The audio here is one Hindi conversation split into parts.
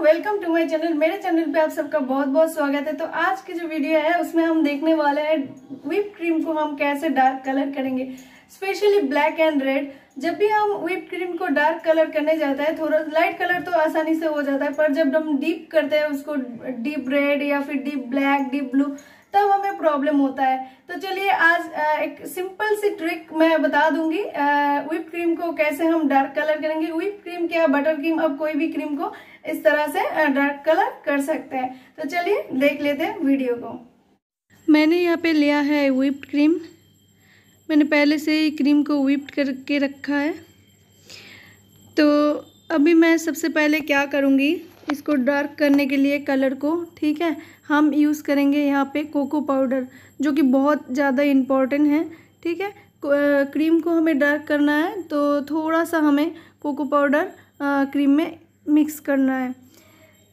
वेलकम टू माई चैनल मेरे चैनल पे आप सबका बहुत बहुत स्वागत है तो आज की जो वीडियो है उसमें हम देखने वाले हैं विप क्रीम को हम कैसे डार्क कलर करेंगे स्पेशली ब्लैक एंड रेड जब भी हम व्हीप क्रीम को डार्क कलर करने जाता है थोड़ा लाइट कलर तो आसानी से हो जाता है पर जब हम डीप करते हैं उसको डीप रेड या फिर डीप ब्लैक डीप ब्लू तब हमें प्रॉब्लम होता है तो चलिए आज एक सिंपल सी ट्रिक मैं बता दूंगी व्हीप क्रीम को कैसे हम डार्क कलर करेंगे व्हीप क्रीम क्या बटर क्रीम अब कोई भी क्रीम को इस तरह से डार्क कलर कर सकते हैं तो चलिए देख लेते हैं वीडियो को मैंने यहाँ पे लिया है व्हीप क्रीम मैंने पहले से ही क्रीम को व्हिप्ड करके रखा है तो अभी मैं सबसे पहले क्या करूँगी इसको डार्क करने के लिए कलर को ठीक है हम यूज़ करेंगे यहाँ पे कोको पाउडर जो कि बहुत ज़्यादा इम्पॉर्टेंट है ठीक है क्रीम को हमें डार्क करना है तो थोड़ा सा हमें कोको पाउडर क्रीम में मिक्स करना है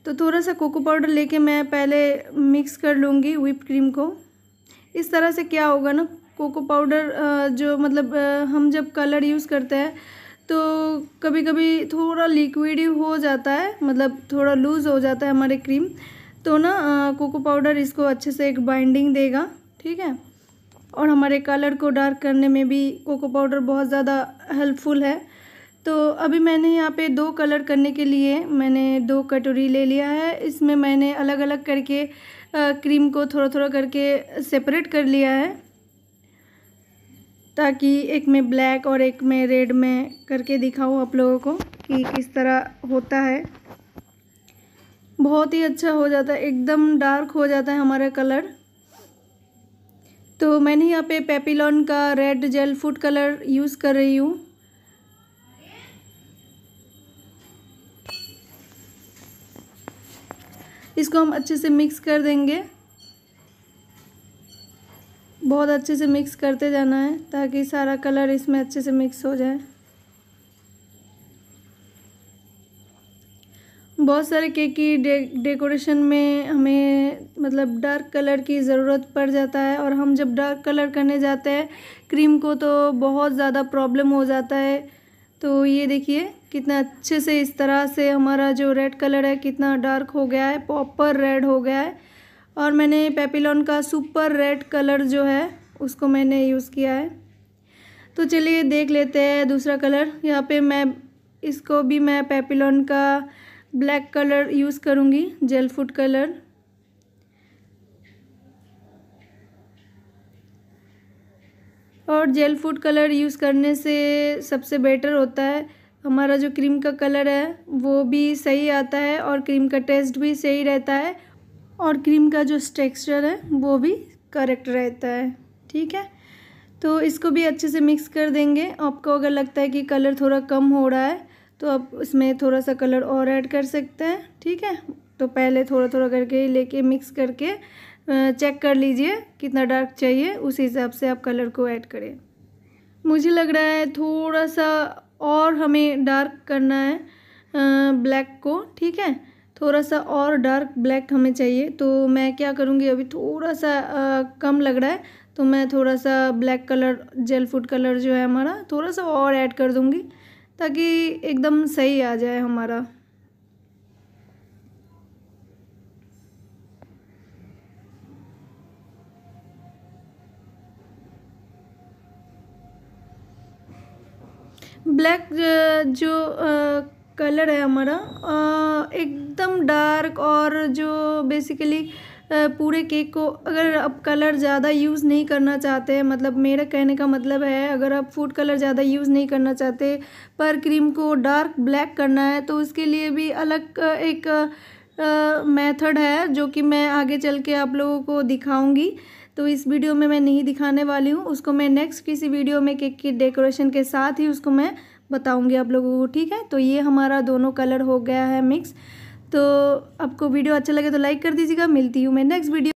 तो थोड़ा सा कोको पाउडर लेके मैं पहले मिक्स कर लूँगी व्हिप क्रीम को इस तरह से क्या होगा ना कोको पाउडर जो मतलब हम जब कलर यूज़ करते हैं तो कभी कभी थोड़ा लिक्विड हो जाता है मतलब थोड़ा लूज़ हो जाता है हमारे क्रीम तो ना कोको पाउडर इसको अच्छे से एक बाइंडिंग देगा ठीक है और हमारे कलर को डार्क करने में भी कोको पाउडर बहुत ज़्यादा हेल्पफुल है तो अभी मैंने यहाँ पे दो कलर करने के लिए मैंने दो कटोरी ले लिया है इसमें मैंने अलग अलग करके क्रीम को थोड़ा थोड़ा करके सेपरेट कर लिया है ताकि एक में ब्लैक और एक में रेड में करके दिखाऊँ आप लोगों को कि किस तरह होता है बहुत ही अच्छा हो जाता है एकदम डार्क हो जाता है हमारा कलर तो मैंने यहाँ पे पेपिलॉन का red gel food colour use कर रही हूँ इसको हम अच्छे से मिक्स कर देंगे बहुत अच्छे से मिक्स करते जाना है ताकि सारा कलर इसमें अच्छे से मिक्स हो जाए बहुत सारे केक की डे डेकोरेशन में हमें मतलब डार्क कलर की ज़रूरत पड़ जाता है और हम जब डार्क कलर करने जाते हैं क्रीम को तो बहुत ज़्यादा प्रॉब्लम हो जाता है तो ये देखिए कितना अच्छे से इस तरह से हमारा जो रेड कलर है कितना डार्क हो गया है प्रॉपर रेड हो गया है और मैंने पेपिलॉन का सुपर रेड कलर जो है उसको मैंने यूज़ किया है तो चलिए देख लेते हैं दूसरा कलर यहाँ पे मैं इसको भी मैं पेपिलॉन का ब्लैक कलर यूज़ करूँगी जेल फूड कलर और जेल फूड कलर यूज़ करने से सबसे बेटर होता है हमारा जो क्रीम का कलर है वो भी सही आता है और क्रीम का टेस्ट भी सही रहता है और क्रीम का जो टेक्सचर है वो भी करेक्ट रहता है ठीक है तो इसको भी अच्छे से मिक्स कर देंगे आपको अगर लगता है कि कलर थोड़ा कम हो रहा है तो आप इसमें थोड़ा सा कलर और ऐड कर सकते हैं ठीक है तो पहले थोड़ा थोड़ा करके लेके मिक्स करके चेक कर लीजिए कितना डार्क चाहिए उस हिसाब से आप कलर को ऐड करें मुझे लग रहा है थोड़ा सा और हमें डार्क करना है ब्लैक को ठीक है थोड़ा सा और डार्क ब्लैक हमें चाहिए तो मैं क्या करूँगी अभी थोड़ा सा कम लग रहा है तो मैं थोड़ा सा black colour gel food colour जो है हमारा थोड़ा सा और ऐड कर दूँगी ताकि एकदम सही आ जाए हमारा ब्लैक जो कलर है हमारा एकदम डार्क और जो बेसिकली पूरे केक को अगर आप कलर ज़्यादा यूज़ नहीं करना चाहते हैं मतलब मेरा कहने का मतलब है अगर आप फूड कलर ज़्यादा यूज़ नहीं करना चाहते पर क्रीम को डार्क ब्लैक करना है तो उसके लिए भी अलग एक मेथड है जो कि मैं आगे चल के आप लोगों को दिखाऊंगी तो इस वीडियो में मैं नहीं दिखाने वाली हूँ उसको मैं नेक्स्ट किसी वीडियो में केक की डेकोरेशन के साथ ही उसको मैं बताऊँगी आप लोगों को ठीक है तो ये हमारा दोनों कलर हो गया है मिक्स तो आपको वीडियो अच्छा लगे तो लाइक कर दीजिएगा मिलती हूँ मैं नेक्स्ट वीडियो